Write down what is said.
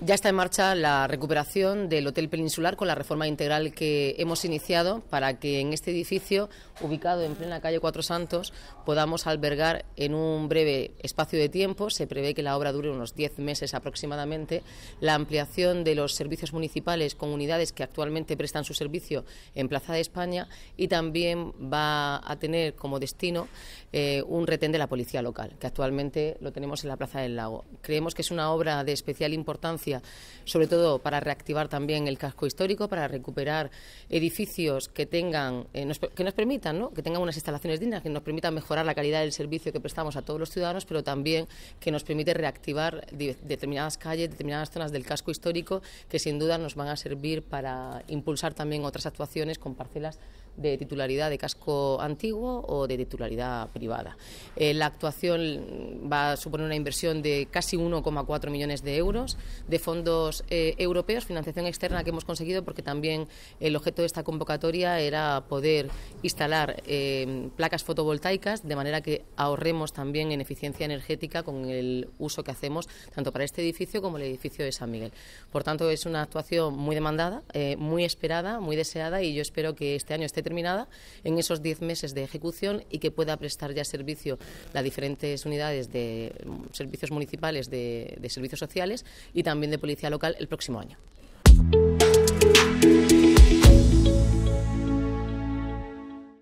Ya está en marcha la recuperación del Hotel Peninsular con la reforma integral que hemos iniciado para que en este edificio, ubicado en plena calle Cuatro Santos, podamos albergar en un breve espacio de tiempo, se prevé que la obra dure unos 10 meses aproximadamente, la ampliación de los servicios municipales con unidades que actualmente prestan su servicio en Plaza de España y también va a tener como destino eh, un retén de la policía local, que actualmente lo tenemos en la Plaza del Lago. Creemos que es una obra de especial importancia sobre todo para reactivar también el casco histórico, para recuperar edificios que tengan, eh, que nos permitan, que tengan unas instalaciones dignas, que nos permitan mejorar la calidad del servicio que prestamos a todos los ciudadanos, pero también que nos permite reactivar determinadas calles, determinadas zonas del casco histórico, que sin duda nos van a servir para impulsar también otras actuaciones con parcelas de titularidad de casco antiguo o de titularidad privada. Eh, la actuación va a suponer una inversión de casi 1,4 millones de euros de fondos eh, europeos, financiación externa que hemos conseguido porque también el objeto de esta convocatoria era poder instalar em, placas fotovoltaicas de manera que ahorremos también en eficiencia energética con el uso que hacemos tanto para este edificio como el edificio de San Miguel. Por tanto, es una actuación muy demandada, eh, muy esperada, muy deseada y yo espero que este año esté terminada en esos 10 meses de ejecución y que pueda prestar ya servicio las diferentes unidades de mm, servicios municipales de servicios sociales y también de policía local el próximo año.